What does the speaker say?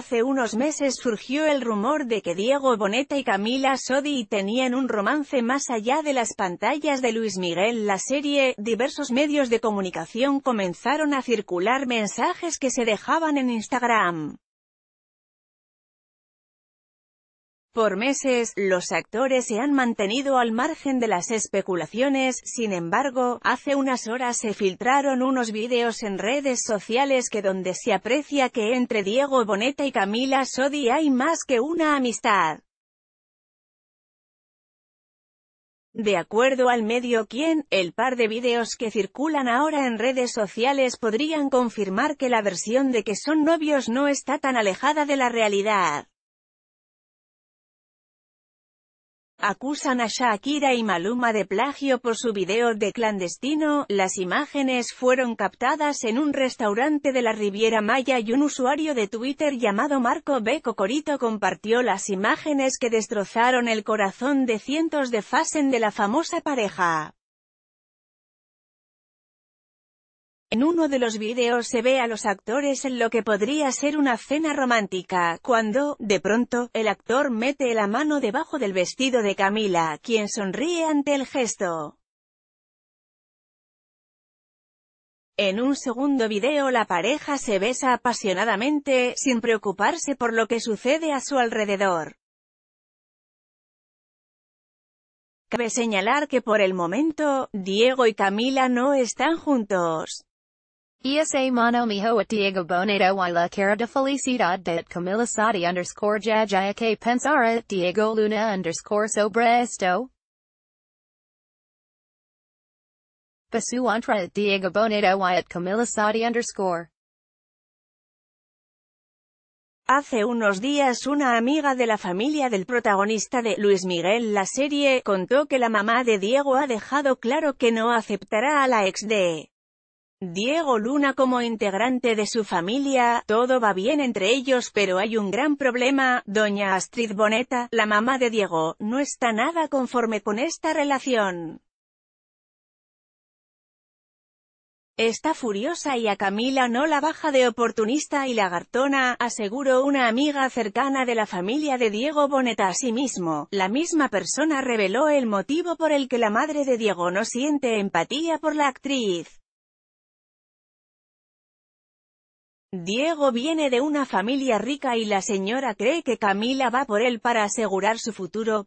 Hace unos meses surgió el rumor de que Diego Boneta y Camila Sodi tenían un romance más allá de las pantallas de Luis Miguel. La serie, diversos medios de comunicación comenzaron a circular mensajes que se dejaban en Instagram. Por meses, los actores se han mantenido al margen de las especulaciones, sin embargo, hace unas horas se filtraron unos vídeos en redes sociales que donde se aprecia que entre Diego Boneta y Camila Sodi hay más que una amistad. De acuerdo al medio quien, el par de vídeos que circulan ahora en redes sociales podrían confirmar que la versión de que son novios no está tan alejada de la realidad. Acusan a Shakira y Maluma de plagio por su video de clandestino, las imágenes fueron captadas en un restaurante de la Riviera Maya y un usuario de Twitter llamado Marco B. Cocorito compartió las imágenes que destrozaron el corazón de cientos de fasen de la famosa pareja. En uno de los videos se ve a los actores en lo que podría ser una cena romántica, cuando, de pronto, el actor mete la mano debajo del vestido de Camila, quien sonríe ante el gesto. En un segundo video la pareja se besa apasionadamente, sin preocuparse por lo que sucede a su alrededor. Cabe señalar que por el momento, Diego y Camila no están juntos. Esa mano mijo a Diego Bonito y la cara de felicidad de Camila Sadi underscore Jajaya que pensara Diego Luna underscore sobre esto. Pasu entra at Diego Bonito y at Camila Sadi underscore. Hace unos días una amiga de la familia del protagonista de Luis Miguel la serie contó que la mamá de Diego ha dejado claro que no aceptará a la ex de Diego Luna como integrante de su familia, todo va bien entre ellos pero hay un gran problema, doña Astrid Boneta, la mamá de Diego, no está nada conforme con esta relación. Está furiosa y a Camila no la baja de oportunista y lagartona, aseguró una amiga cercana de la familia de Diego Boneta. a sí mismo, la misma persona reveló el motivo por el que la madre de Diego no siente empatía por la actriz. Diego viene de una familia rica y la señora cree que Camila va por él para asegurar su futuro.